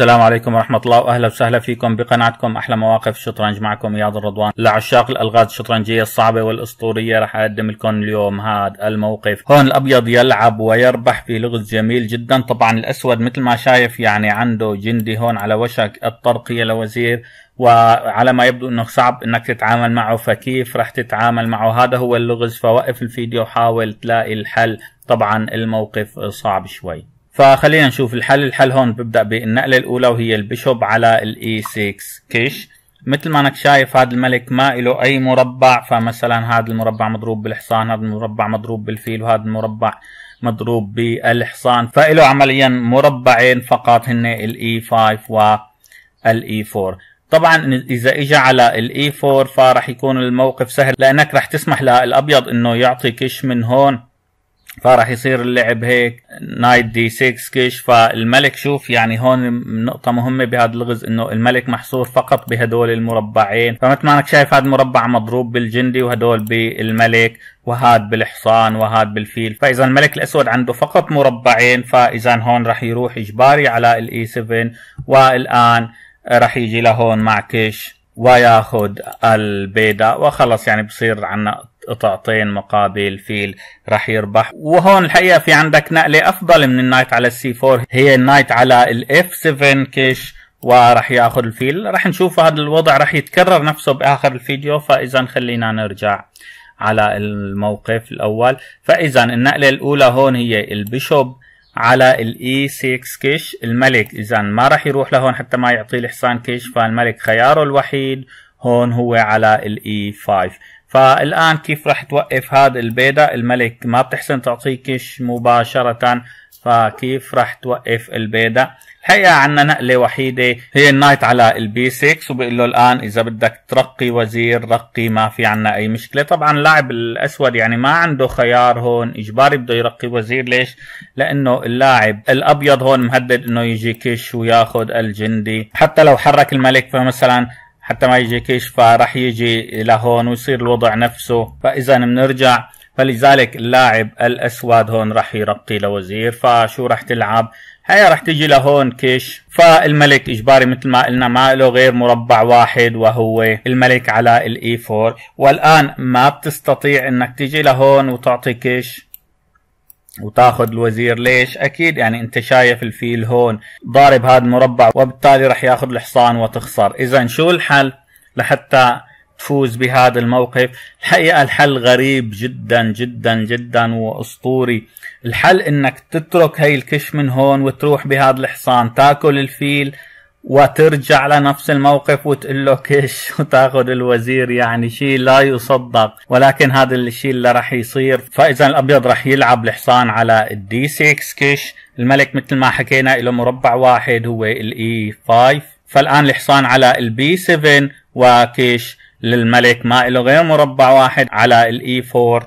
السلام عليكم ورحمة الله وأهلا وسهلا فيكم بقناتكم أحلى مواقف الشطرنج معكم إياد الرضوان لعشاق الألغاز الشطرنجية الصعبة والأسطورية رح أقدم لكم اليوم هذا الموقف هون الأبيض يلعب ويربح في لغز جميل جدا طبعا الأسود مثل ما شايف يعني عنده جندي هون على وشك الترقية لوزير وعلى ما يبدو انه صعب انك تتعامل معه فكيف رح تتعامل معه هذا هو اللغز فوقف الفيديو حاول تلاقي الحل طبعا الموقف صعب شوي فخلينا نشوف الحل الحل هون ببدا بالنقله الاولى وهي البيشوب على الاي 6 e كيش مثل ما انك شايف هذا الملك ما له اي مربع فمثلا هذا المربع مضروب بالحصان هذا المربع مضروب بالفيل وهذا المربع مضروب بالحصان فإله عمليا مربعين فقط هن الاي 5 والاي 4 طبعا اذا اجى على الاي 4 e فراح يكون الموقف سهل لانك راح تسمح للابيض انه يعطي كش من هون فراح يصير اللعب هيك نايت دي 6 كش فالملك شوف يعني هون نقطة مهمة بهذا اللغز انه الملك محصور فقط بهدول المربعين فمثل ما انك شايف هذا المربع مضروب بالجندي وهدول بالملك وهاد بالحصان وهاد بالفيل فاذا الملك الاسود عنده فقط مربعين فاذا هون راح يروح اجباري على الاي 7 e والان راح يجي لهون مع كش وياخذ البيضة وخلص يعني بصير عنا قطعتين مقابل فيل راح يربح وهون الحقيقه في عندك نقله افضل من النايت على السي 4 هي النايت على الاف 7 كيش وراح ياخذ الفيل راح نشوف هذا الوضع راح يتكرر نفسه باخر الفيديو فاذا خلينا نرجع على الموقف الاول فاذا النقله الاولى هون هي البيشوب على الاي 6 كيش الملك اذا ما راح يروح لهون حتى ما يعطي الحصان كيش فالملك خياره الوحيد هون هو على الاي 5 فالان كيف راح توقف هذا البيضه الملك ما بتحسن تعطيكش مباشرة فكيف راح توقف البيضه الحقيقة عندنا نقلة وحيدة هي النايت على البي 6 وبقول له الآن إذا بدك ترقي وزير رقي ما في عنا أي مشكلة طبعا اللاعب الأسود يعني ما عنده خيار هون إجباري بده يرقي وزير ليش؟ لأنه اللاعب الأبيض هون مهدد إنه يجي كش وياخد الجندي حتى لو حرك الملك فمثلا حتى ما يجي كشف فراح يجي لهون ويصير الوضع نفسه فاذا بنرجع فلذلك اللاعب الاسود هون راح يرقي لوزير فشو راح تلعب هي راح تجي لهون كش فالملك اجباري مثل ما قلنا ما له غير مربع واحد وهو الملك على الاي 4 e والان ما بتستطيع انك تجي لهون وتعطي كش وتاخذ الوزير ليش اكيد يعني انت شايف الفيل هون ضارب هذا المربع وبالتالي راح ياخذ الحصان وتخسر اذا شو الحل لحتى تفوز بهذا الموقف الحقيقة الحل غريب جدا جدا جدا وأسطوري الحل إنك تترك هاي الكش من هون وتروح بهذا الحصان تاكل الفيل وترجع لنفس الموقف وتقول له كش وتاخذ الوزير يعني شيء لا يصدق ولكن هذا الشيء اللي راح يصير فاذا الابيض راح يلعب الحصان على الدي 6 كش الملك مثل ما حكينا له مربع واحد هو الاي 5 e فالان الحصان على البي 7 وكش للملك ما له غير مربع واحد على الاي 4 e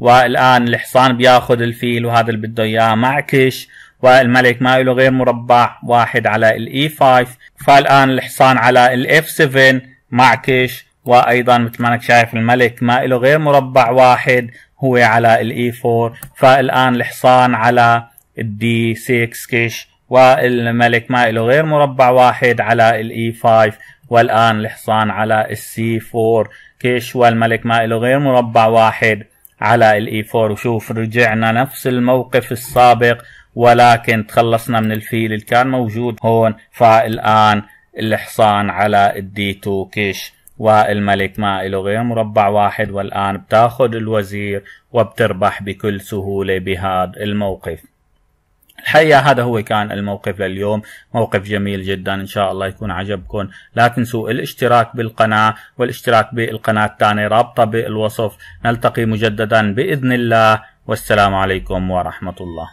والان الحصان بياخذ الفيل وهذا اللي بده اياه مع كش والملك مايله غير مربع واحد على ال e 5 فالان الحصان على ال f 7 معكش وايضا مثل ما انك شايف الملك مايله غير مربع واحد هو على ال e 4 فالان الحصان على ال d 6 كش والملك مايله غير مربع واحد على ال e 5 والان الحصان على ال c 4 كش والملك مايله غير مربع واحد على ال e 4 وشوف رجعنا نفس الموقف السابق ولكن تخلصنا من الفيل اللي كان موجود هون فالآن الحصان على الدي 2 كيش والملك ما له غير مربع واحد والآن بتاخد الوزير وبتربح بكل سهولة بهذا الموقف الحقيقة هذا هو كان الموقف لليوم موقف جميل جدا إن شاء الله يكون عجبكم لا تنسوا الاشتراك بالقناة والاشتراك بالقناة الثانية رابطة بالوصف نلتقي مجددا بإذن الله والسلام عليكم ورحمة الله